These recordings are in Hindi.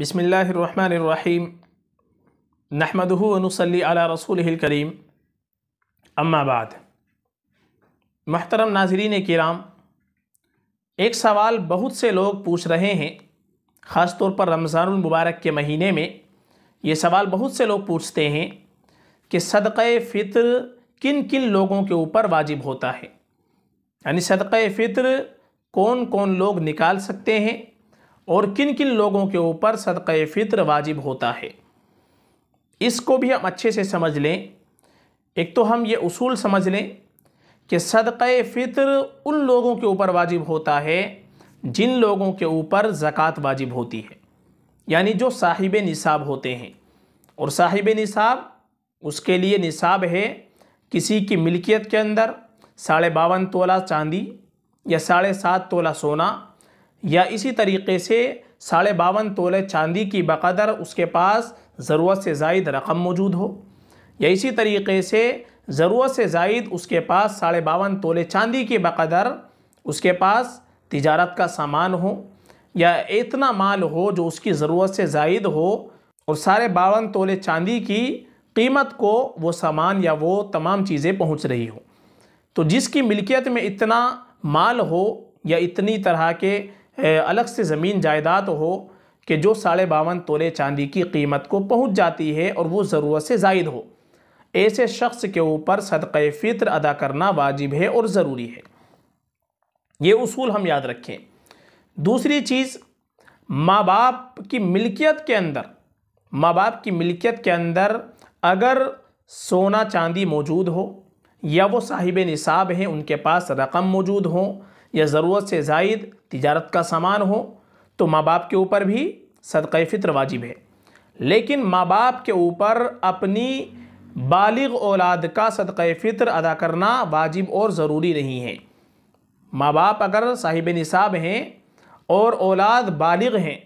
बसमीम नहमदनसली अला रसूल करीम अम्माबाद महतरम नाजरीन कराम एक सवाल बहुत से लोग पूछ रहे हैं ख़ास तौर पर रमज़ानमबारक के महीने में ये सवाल बहुत से लोग पूछते हैं कि सदक़ फ़ितर किन किन लोगों के ऊपर वाजिब होता है यानी सदक़ फ़ितर कौन कौन लोग निकाल सकते हैं और किन किन लोगों के ऊपर सदक़ फ़ितर वाजिब होता है इसको भी हम अच्छे से समझ लें एक तो हम ये उसूल समझ लें कि सदक़ फ़ितर उन लोगों के ऊपर वाजिब होता है जिन लोगों के ऊपर ज़क़़त वाजिब होती है यानी जो साहिब निसाब होते हैं और साहिब निसाब उसके लिए निसाब है किसी की मिल्कियत के अंदर साढ़े बावन तोला चांदी या साढ़े सात तोला सोना या इसी तरीके से साढ़े बावन तोले चांदी की बकदर उसके पास ज़रूरत से जायद रकम मौजूद हो या इसी तरीके से ज़रूरत से जायद उसके पास साढ़े बावन तोले चांदी की बकदर उसके पास तिजारत का सामान हो या इतना माल हो जो उसकी ज़रूरत से जायद हो और साढ़े बावन तोले चांदी की कीमत को वो सामान या वो तमाम चीज़ें पहुँच रही हो तो जिसकी मिल्कियत में इतना माल हो या इतनी तरह के अलग से ज़मीन जायदाद हो कि जो साढ़े बावन तोले चांदी की कीमत को पहुँच जाती है और वो ज़रूरत से जायद हो ऐसे शख्स के ऊपर सदक़ फ़ित्र अदा करना वाजिब है और ज़रूरी है ये उसूल हम याद रखें दूसरी चीज़ माँ बाप की मिल्कियत के अंदर माँ बाप की मिल्कियत के अंदर अगर सोना चांदी मौजूद हो या वो साहिब निसाब हैं उनके पास रकम मौजूद हो या ज़रूरत से जायद तिजारत का सामान हो तो माँ बाप के ऊपर भी सदक़ फ़ितर वाजिब है लेकिन माँ बाप के ऊपर अपनी बालिग औलाद का सदक़ फ़ितर अदा करना वाजिब और ज़रूरी नहीं है माँ बाप अगर साहिब निसाब हैं और औलाद बालिग हैं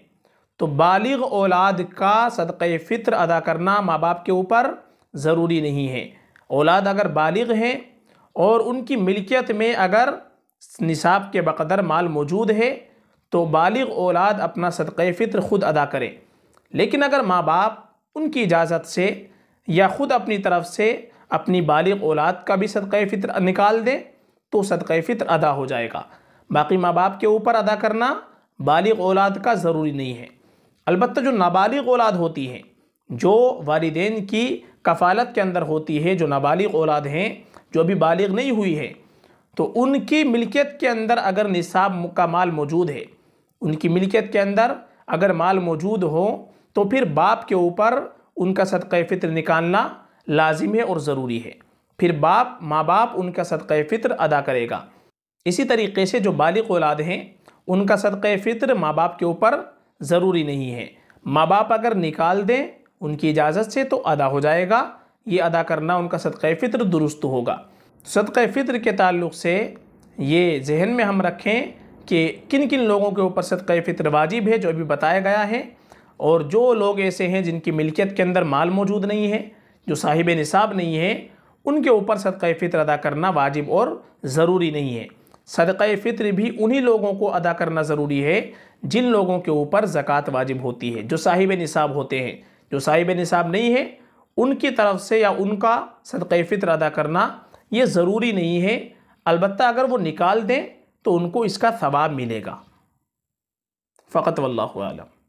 तो बालिग औलाद का सदक़ फ़ितर अदा करना माँ बाप के ऊपर ज़रूरी नहीं है औलाद अगर बालिग हैं और उनकी मिल्कियत में अगर निसाब के बकदर माल मौजूद है तो बालिग औलाद अपना सदक़ फ़ित्र ख़ुद अदा करें लेकिन अगर माँ बाप उनकी इजाज़त से या ख़ुद अपनी तरफ से अपनी बालिग औलाद का भी सदक़ फ़ित्र निकाल दें तो सदक़ फ़ित्र अदा हो जाएगा बाकी माँ बाप के ऊपर अदा करना बालिग औलाद का ज़रूरी नहीं है अलबत् जो नाबालिग औलाद होती है जो वालदेन की कफ़ालत के अंदर होती है जो नाबालिग औलाद हैं जो अभी बालिग नहीं हुई है तो उनकी मिल्कियत के अंदर अगर निसाब का माल मौजूद है उनकी मिल्कियत के अंदर अगर माल मौजूद हो तो फिर बाप के ऊपर उनका सदक़ फ़ित्र निकालना लाजिम है और ज़रूरी है फिर बाप माँ बाप उनका सदक़ फ़ित्र अदा करेगा इसी तरीके से जो बालिक औलाद हैं उनका सदक़ फ़ित्र माँ बाप के ऊपर ज़रूरी नहीं है माँ बाप अगर निकाल दें उनकी इजाज़त से तो अदा हो जाएगा ये अदा करना उनका सदक़ फ़ित्र दुरुस्त होगा सदक़ फ़ितर के ताल्लुक़ से ये जहन में हम रखें कि किन किन लोगों के ऊपर सदक़ फ़ितर वाजिब है जो अभी बताया गया है और जो लोग ऐसे हैं जिनकी मिल्कियत के अंदर माल मौजूद नहीं है जो साहिब निसाब नहीं है उनके ऊपर सदक़ फ़ितर अदा करना वाजिब और ज़रूरी नहीं है सदक़ फ़ितर भी उन्हीं लोगों को अदा करना ज़रूरी है जिन लोगों के ऊपर ज़क़़त वाजिब होती है जो साहिब निसाब होते हैं जो साहिब निसाब नहीं है उनकी तरफ से या उनका सदक़ फ़ितर अदा करना ये ज़रूरी नहीं है अलबत् अगर वो निकाल दें तो उनको इसका सवाब मिलेगा फ़कत वल्लम